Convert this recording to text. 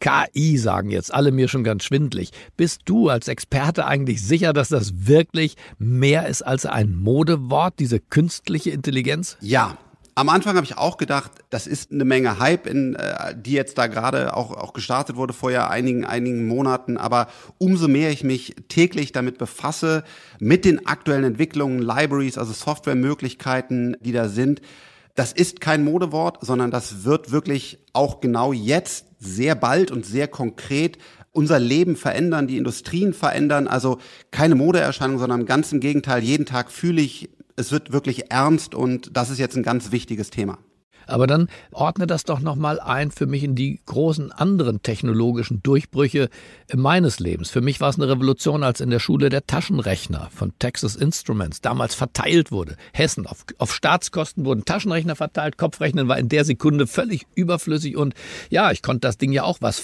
KI, sagen jetzt alle mir schon ganz schwindlig. Bist du als Experte eigentlich sicher, dass das wirklich mehr ist als ein Modewort, diese künstliche Intelligenz? Ja, am Anfang habe ich auch gedacht, das ist eine Menge Hype, in, äh, die jetzt da gerade auch, auch gestartet wurde vor ja einigen, einigen Monaten. Aber umso mehr ich mich täglich damit befasse, mit den aktuellen Entwicklungen, Libraries, also Softwaremöglichkeiten, die da sind, das ist kein Modewort, sondern das wird wirklich auch genau jetzt sehr bald und sehr konkret unser Leben verändern, die Industrien verändern. Also keine Modeerscheinung, sondern ganz im Gegenteil, jeden Tag fühle ich, es wird wirklich ernst und das ist jetzt ein ganz wichtiges Thema. Aber dann ordne das doch nochmal ein für mich in die großen anderen technologischen Durchbrüche meines Lebens. Für mich war es eine Revolution, als in der Schule der Taschenrechner von Texas Instruments damals verteilt wurde. Hessen, auf, auf Staatskosten wurden Taschenrechner verteilt, Kopfrechnen war in der Sekunde völlig überflüssig und ja, ich konnte das Ding ja auch was